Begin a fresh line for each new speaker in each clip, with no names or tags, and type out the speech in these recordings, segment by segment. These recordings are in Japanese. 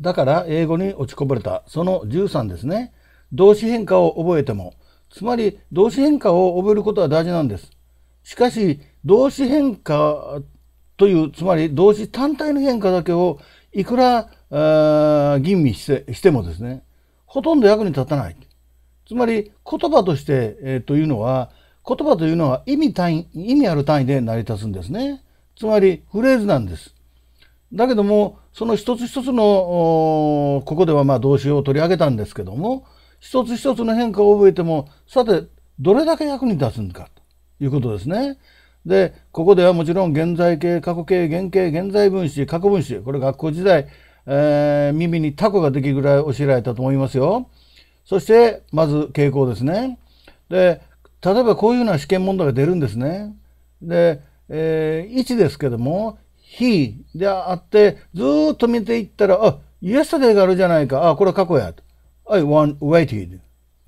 だから英語に落ちこぼれた。その13ですね。動詞変化を覚えても。つまり動詞変化を覚えることは大事なんです。しかし動詞変化という、つまり動詞単体の変化だけをいくら吟味してしてもですね、ほとんど役に立たない。つまり言葉として、えー、というのは、言葉というのは意味単位、意味ある単位で成り立つんですね。つまりフレーズなんです。だけどもその一つ一つのここではまあ動詞を取り上げたんですけども一つ一つの変化を覚えてもさてどれだけ役に立つんかということですね。でここではもちろん現在形過去形原形現在分子過去分詞これ学校時代、えー、耳にタコができるぐらい教えられたと思いますよ。そしてまず傾向ですね。で例えばこういうような試験問題が出るんですね。で、えー、1ですけども He であって、ずっと見ていったら、あ、yesterday があるじゃないか。あ、これは過去や。I want, waited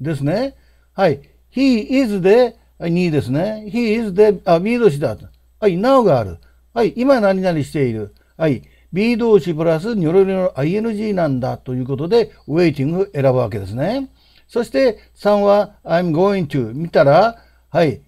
ですね。はい。He is で、2ですね。He is で、あ、B 動詞だ。はい、now がある。はい、今何々している。はい。B 動詞プラスニョロニョロ ing なんだということで、waiting 選ぶわけですね。そして3は I'm going to 見たら、はい、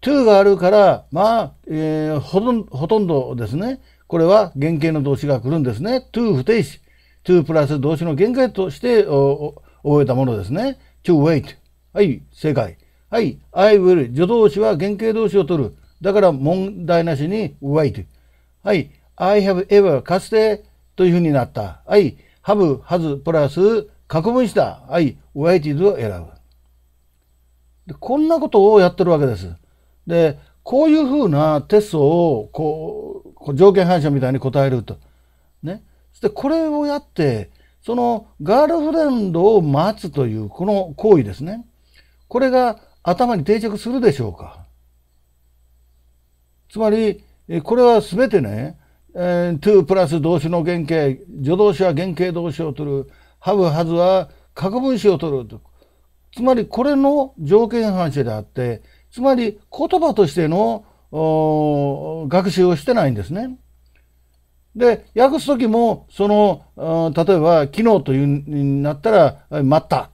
to があるから、まあ、えー、ほとんどですね。これは原型の動詞が来るんですね。to 不定詞。to プラス動詞の原型として覚えたものですね。to wait。はい、正解。はい、I will。助動詞は原型動詞を取る。だから問題なしに wait。はい、I have ever かつてというふうになった。はい、have, has プラス過去分した。はい、waited を選ぶで。こんなことをやってるわけです。で、こういうふうなテストをこう条件反射みたいに答えると。ね。そしてこれをやって、そのガールフレンドを待つというこの行為ですね。これが頭に定着するでしょうか。つまり、これはすべてね、えー、to プラス動詞の原型、助動詞は原型動詞を取る、have、has は核分子を取る。つまりこれの条件反射であって、つまり言葉としての学習をしてないんですね。で、訳す時も、その、例えば、昨日というになったら、待った。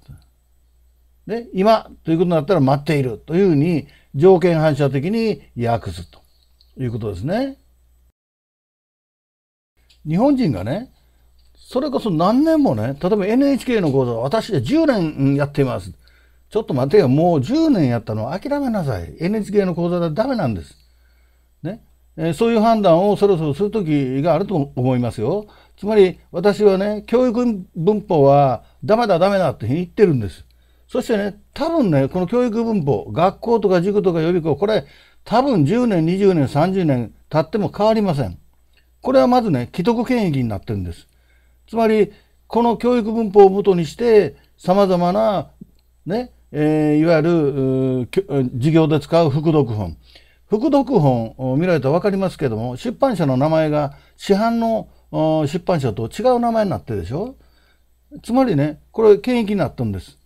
で、今ということになったら、待っているというふうに、条件反射的に訳すということですね。日本人がね、それこそ何年もね、例えば NHK の講座、私で10年やっています。ちょっと待てよ、もう10年やったの諦めなさい。NHK の講座でダメなんです。ねえそういう判断をそろそろする時があると思いますよ。つまり私はね、教育文法はダメだダメだって言ってるんです。そしてね、多分ね、この教育文法、学校とか塾とか予備校、これ多分10年、20年、30年経っても変わりません。これはまずね、既得権益になってるんです。つまり、この教育文法をもとにして、様々な、ね、えー、いわゆる、授業で使う副読本、副読本を見られたら分かりますけども出版社の名前が市販の出版社と違う名前になってるでしょつまりねこれ権益になったんです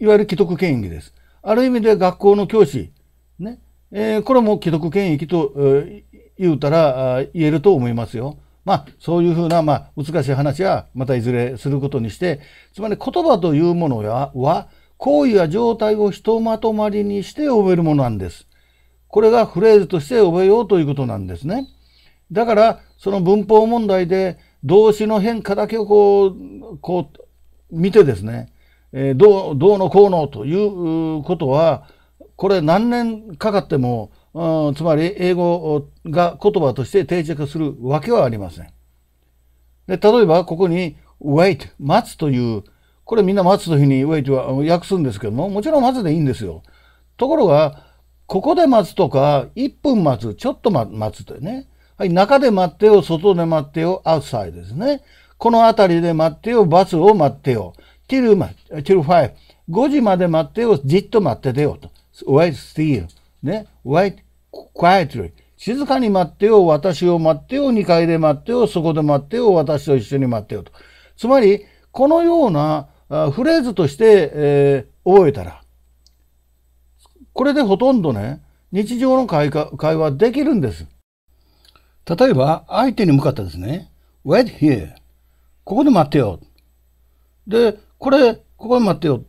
いわゆる既得権益ですある意味で学校の教師ね、えー、これも既得権益と、えー、言うたら言えると思いますよまあそういうふうな、まあ、難しい話はまたいずれすることにしてつまり言葉というものは行為や状態をひとまとまりにして覚えるものなんですこれがフレーズとして覚えようということなんですね。だからその文法問題で動詞の変化だけをこうこう見てですね、えー、どうどうのこうのということはこれ何年かかっても、うん、つまり英語が言葉として定着するわけはありません。で例えばここに wait 待つというこれみんな待つというふうに wait は訳すんですけどももちろん待つでいいんですよ。ところがここで待つとか、1分待つ、ちょっと待つというね。はい、中で待ってよ、外で待ってよ、アウトサイドですね。この辺りで待ってよ、バスを待ってよ。till five 5時まで待ってよ、じっと待っててよと。wait still. ね。wait quietly. 静かに待ってよ、私を待ってよ、2階で待ってよ、そこで待ってよ、私と一緒に待ってよと。つまり、このようなフレーズとして、えー、覚えたら、これでほとんどね、日常の会会話できるんです。例えば、相手に向かったですね、wait here。ここで待ってよ。で、これ、ここで待ってよ。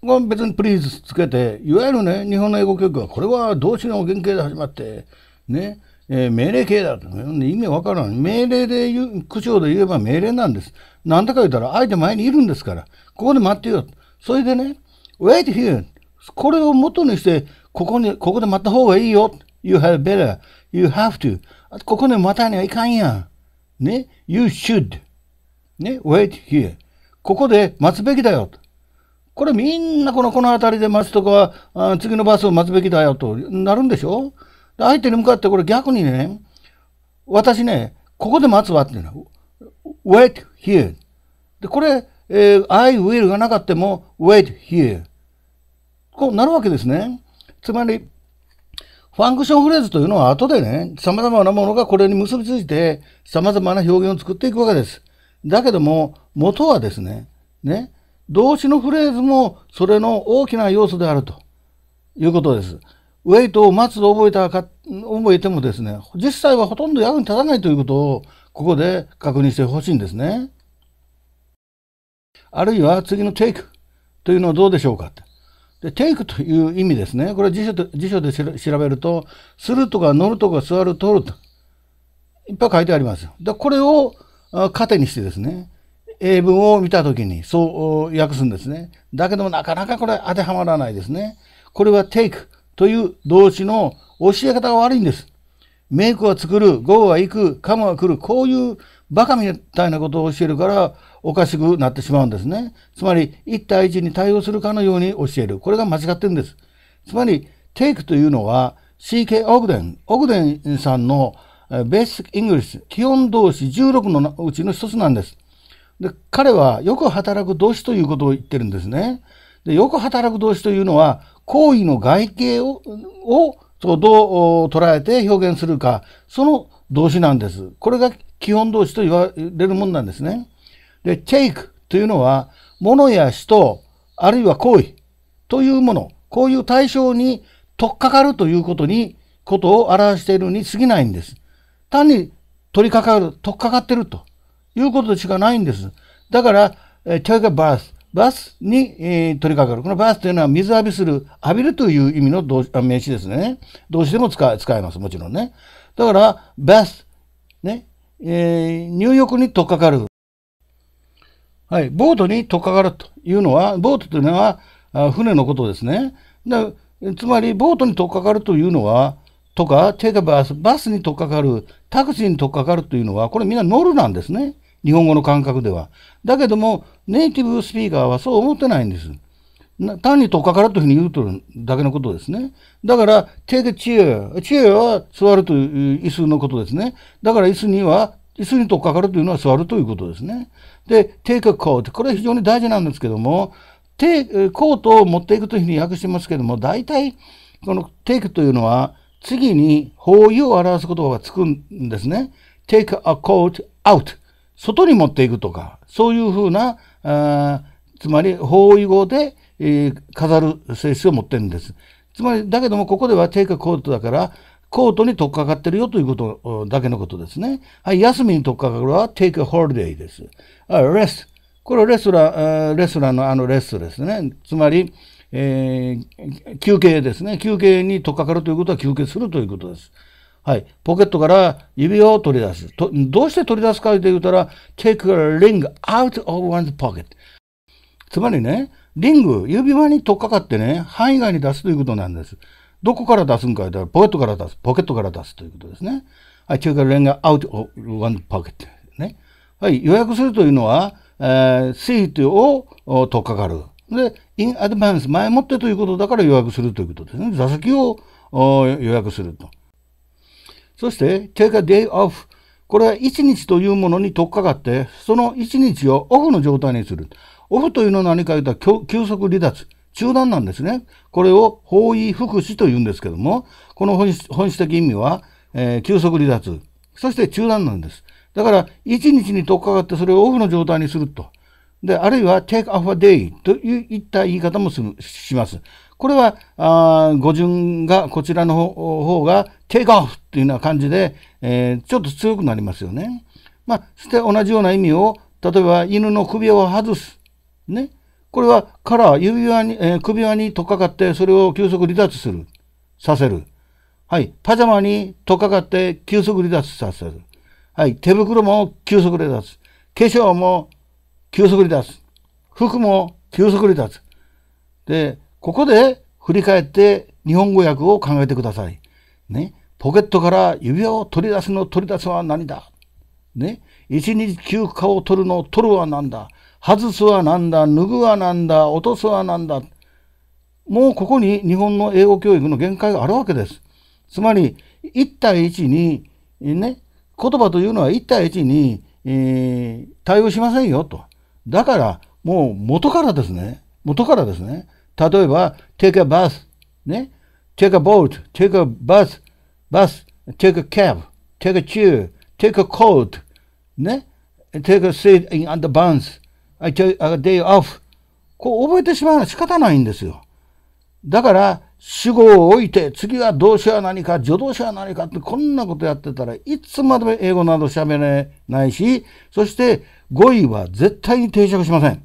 ここ別に please つけて、いわゆるね、日本の英語教育は、これは動詞の原型で始まって、ね、えー、命令形だと。意味わからない。命令で言う、口調で言えば命令なんです。なんでか言ったら、相手前にいるんですから、ここで待ってよ。それでね、wait here。これを元にして、ここに、ここで待った方がいいよ。You have better. You have to. ここで待たにはいかんやん。ね。You should. ね。wait here. ここで待つべきだよ。これみんなこの、この辺りで待つとかあ、次のバスを待つべきだよとなるんでしょ相手に向かってこれ逆にね、私ね、ここで待つわっていうの。wait here. で、これ、えー、I will がなかったも wait here。こうなるわけですね。つまり、ファンクションフレーズというのは後でね、様々なものがこれに結びついて、様々な表現を作っていくわけです。だけども、元はですね、ね、動詞のフレーズもそれの大きな要素であるということです。ウェイトを待つと覚えたか、覚えてもですね、実際はほとんど役に立たないということを、ここで確認してほしいんですね。あるいは次の take というのはどうでしょうかって。で、take という意味ですね。これ辞書で辞書で調べると、するとか乗るとか座る、通ると。いっぱい書いてあります。で、これを糧にしてですね、英文を見たときにそう訳すんですね。だけどもなかなかこれ当てはまらないですね。これは take という動詞の教え方が悪いんです。メイクは作る、ゴーは行く、カムは来る、こういうバカみたいなことを教えるからおかしくなってしまうんですね。つまり、一対一に対応するかのように教える。これが間違ってるんです。つまり、テイクというのは CK オグデン、オグデンさんのベースイングリッシュ、基本動詞16のうちの一つなんです。で、彼はよく働く動詞ということを言ってるんですね。で、よく働く動詞というのは、行為の外形を、をどう捉えて表現するか、その動詞なんです。これが基本動詞と言われるもんなんですね。で、take というのは、物や人、あるいは行為というもの、こういう対象に取っかかるということに、ことを表しているに過ぎないんです。単に取りかかる、取っかかってるということしかないんです。だから、take a bath バスに、えー、取り掛かる。このバスというのは水浴びする、浴びるという意味の名詞ですね。動詞でも使えます、もちろんね。だから、バス、ね、えー、入浴に取っかかる。はい、ボートに取っかかるというのは、ボートというのは船のことですね。だつまり、ボートに取っかかるというのは、とか、テーカバス、バスに取っかかる、タクシーに取っかかるというのは、これみんな乗るなんですね。日本語の感覚では。だけども、ネイティブスピーカーはそう思ってないんです。単にとっかからというふうに言うとるだけのことですね。だから、take a chair。は座るという椅子のことですね。だから椅子には、椅子にとっかかるというのは座るということですね。で、take a coat。これは非常に大事なんですけども、ク、コートを持っていくというふうに訳してますけども、大体、この take というのは、次に包囲を表す言葉がつくんですね。take a coat out。外に持っていくとか、そういうふうな、あつまり包囲語で、え飾る性質を持ってるんです。つまり、だけどもここでは定価コートだから、コートに取っかかってるよということだけのことですね。はい、休みに取っかかるは take a holiday です。あ、rest。これはレストラン、レストランのあのレストですね。つまり、えー、休憩ですね。休憩に取っかかるということは休憩するということです。はい。ポケットから指を取り出す。とどうして取り出すかと言ったら、take a ring out of one's pocket。つまりね、リング、指輪に取っかかってね、範囲外に出すということなんです。どこから出すんから、ポケットから出す、ポケットから出すということですね。はい、中華連がアウト、ワンポケット。ね。はい、予約するというのは、えー、スイートを取っかかる。で、インアドバンス、前もってということだから予約するということですね。座席を予約すると。そして、take a day off。これは1日というものに取っかかって、その1日をオフの状態にする。オフというのは何か言うと、急速離脱、中断なんですね。これを方位福祉と言うんですけども、この本質的意味は、えー、急速離脱、そして中断なんです。だから、一日に取っかかってそれをオフの状態にすると。で、あるいは take off a day といった言い方もします。これは、あ語順が、こちらの方が take off というような感じで、えー、ちょっと強くなりますよね。まあ、して同じような意味を、例えば犬の首を外す。ね。これはから指輪に、えー、首輪に取っかかってそれを急速離脱する、させる。はい。パジャマに取っかかって急速離脱させる。はい。手袋も急速離脱。化粧も急速離脱。服も急速離脱。で、ここで振り返って日本語訳を考えてください。ね。ポケットから指輪を取り出すの取り出すは何だね。一日休暇を取るの取るは何だ外すはなんだ、脱ぐはなんだ、落とすはなんだ。もうここに日本の英語教育の限界があるわけです。つまり、一対一に、ね、言葉というのは一対一に、えー、対応しませんよと。だから、もう元からですね。元からですね。例えば、take a bus, ね。take a boat, take a bus, bus, take a cab, take a chair, take a coat, ね。take a seat in u d e b u n c e I took a day off こう覚えてしまうのは仕方ないんですよ。だから、主語を置いて、次は動詞は何か、助動詞は何かって、こんなことやってたらいつまでも英語など喋れないし、そして語彙は絶対に定着しません。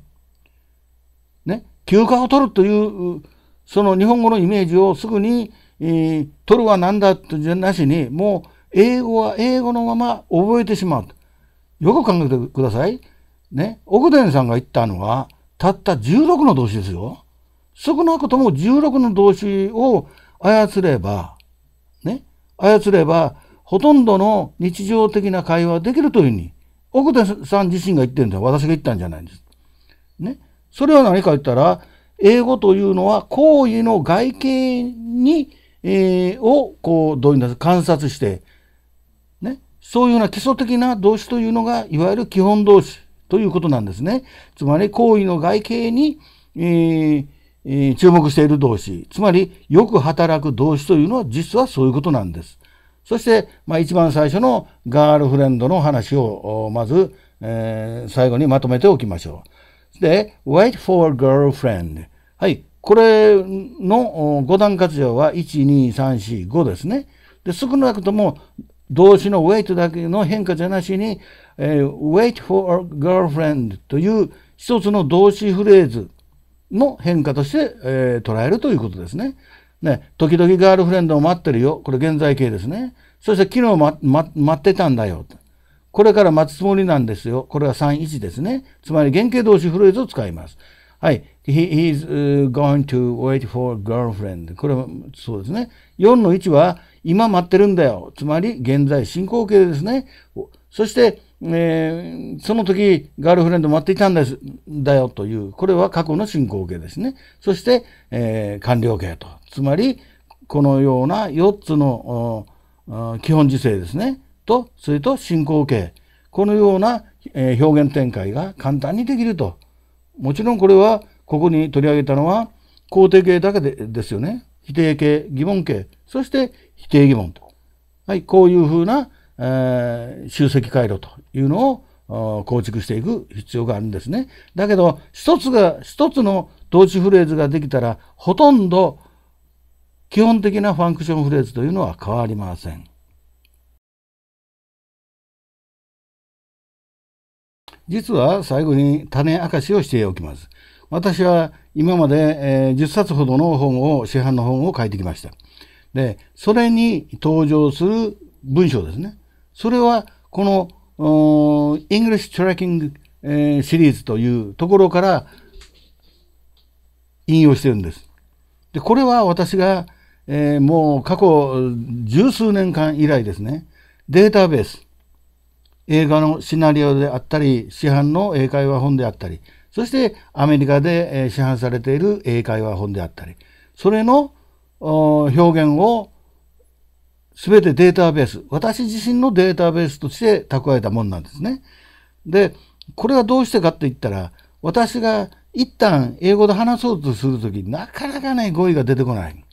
ね。休暇を取るという、その日本語のイメージをすぐに、えー、取るは何だってなしに、もう英語は英語のまま覚えてしまう。よく考えてください。ね、奥伝さんが言ったのは、たった16の動詞ですよ。少なくとも16の動詞を操れば、ね、操れば、ほとんどの日常的な会話できるというふうに、奥田さん自身が言ってるんだ。私が言ったんじゃないんです。ね。それは何か言ったら、英語というのは行為の外形に、えー、をこう、どういうんだ観察して、ね。そういうような基礎的な動詞というのが、いわゆる基本動詞ということなんですね。つまり行為の外形に、えーえー、注目している動詞、つまりよく働く動詞というのは実はそういうことなんです。そして、まあ、一番最初のガールフレンドの話をまず、えー、最後にまとめておきましょう。で、wait for girlfriend。はい。これの5段活用は1、2、3、4、5ですね。で、少なくとも動詞の wait だけの変化じゃなしに、え wait for a girlfriend という一つの動詞フレーズの変化として、えー、捉えるということですね。ね、時々ガールフレンドを待ってるよ。これ現在形ですね。そして昨日、まま、待ってたんだよ。これから待つつもりなんですよ。これは31ですね。つまり原型動詞フレーズを使います。はい。He is going to wait for girlfriend. これはそうですね。4の1は今待ってるんだよ。つまり現在進行形ですね。そしてえー、その時、ガールフレンド待っていたんです、だよという、これは過去の進行形ですね。そして、えー、官形と。つまり、このような4つの基本時制ですね。と、それと進行形。このような、えー、表現展開が簡単にできると。もちろんこれは、ここに取り上げたのは、肯定形だけでですよね。否定形、疑問形、そして否定疑問と。はい、こういうふうなえー、集積回路というのを構築していく必要があるんですね。だけど一つが一つの動詞フレーズができたらほとんど基本的なファンクションフレーズというのは変わりません。実は最後に種明かしをしておきます。私は今まで、え10冊ほどの本を、市販の本を書いてきました。で、それに登場する文章ですね。それはこのイングリッシュ・トラッキング、えー、シリーズというところから引用してるんです。でこれは私が、えー、もう過去十数年間以来ですねデータベース映画のシナリオであったり市販の英会話本であったりそしてアメリカで、え市販されている英会話本であったりそれの表現を全てデータベース、私自身のデータベースとして蓄えたもんなんですね。で、これはどうしてかって言ったら、私が一旦英語で話そうとするとき、なかなかね、語彙が出てこない。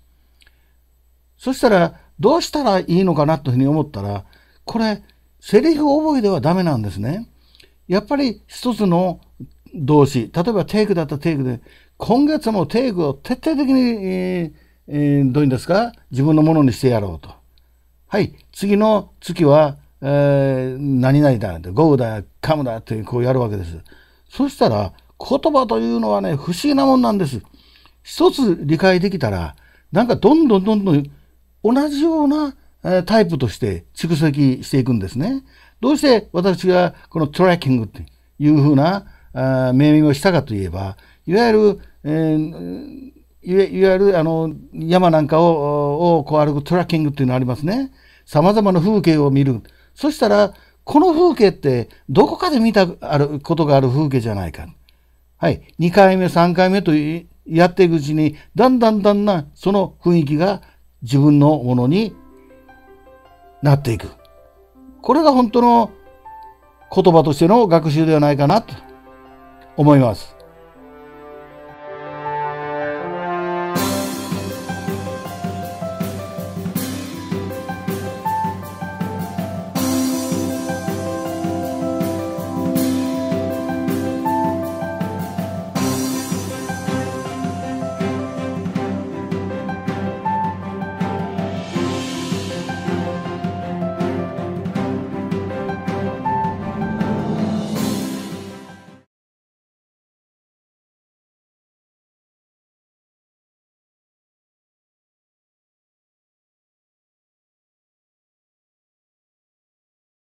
そしたら、どうしたらいいのかなというふうに思ったら、これ、セリフ覚えではダメなんですね。やっぱり一つの動詞、例えばテイクだったらテイクで、今月もテイクを徹底的に、えー、どういうんですか、自分のものにしてやろうと。はい、次の月は、えー、何々だ、ゴーだ、カムだってこうやるわけです。そしたら、言葉というのはね、不思議なもんなんです。一つ理解できたら、なんかどんどんどんどん同じようなタイプとして蓄積していくんですね。どうして私がこのトラッキングっていうふうな命名をしたかといえば、いわゆる、えー、いわゆるあの山なんかををこう歩くトラッキングっていうのありますね。さまざまな風景を見る。そしたら、この風景ってどこかで見たあることがある風景じゃないか。はい。2回目、3回目とやっていくうちに、だんだんだんだんその雰囲気が自分のものになっていく。これが本当の言葉としての学習ではないかなと思います。